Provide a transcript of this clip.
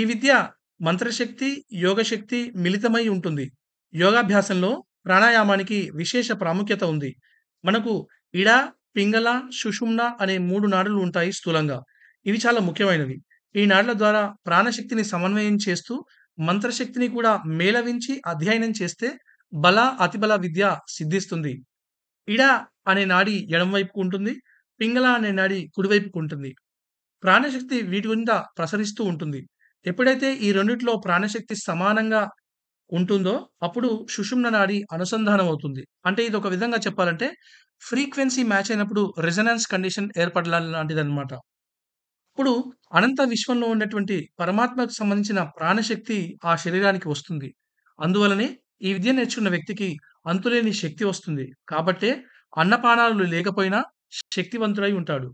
ఈ విద్య మంత్రశక్తి యోగశక్తి మిళితమై ఉంటుంది యోగాభ్యాసంలో ప్రాణాయామానికి విశేష ప్రాముఖ్యత ఉంది మనకు ఇడ పింగళ సుషుమ్న అనే మూడు నాడులు ఉంటాయి స్థూలంగా ఇవి చాలా ముఖ్యమైనవి ఈ నాడుల ద్వారా ప్రాణశక్తిని సమన్వయం చేస్తూ మంత్రశక్తిని కూడా మేళవించి అధ్యయనం చేస్తే బల అతిబల విద్య సిద్ధిస్తుంది ఇడ అనే నాడి ఎడమవైపుకు ఉంటుంది పింగళ అనే నాడి కుడివైపుకు ఉంటుంది ప్రాణశక్తి వీటి గుండా ప్రసరిస్తూ ఉంటుంది ఎప్పుడైతే ఈ రెండిట్లో ప్రాణశక్తి సమానంగా ఉంటుందో అప్పుడు సుషుమ్న నాడి అనుసంధానం అవుతుంది అంటే ఇది ఒక విధంగా చెప్పాలంటే ఫ్రీక్వెన్సీ మ్యాచ్ అయినప్పుడు రెజనెన్స్ కండిషన్ ఏర్పడాలి లాంటిదన్నమాట అప్పుడు అనంత విశ్వంలో ఉన్నటువంటి పరమాత్మకు సంబంధించిన ప్రాణశక్తి ఆ శరీరానికి వస్తుంది అందువలనే ఈ విద్య నేర్చుకున్న వ్యక్తికి అంతులేని శక్తి వస్తుంది కాబట్టే అన్నపానాలు లేకపోయినా శక్తివంతుడై ఉంటాడు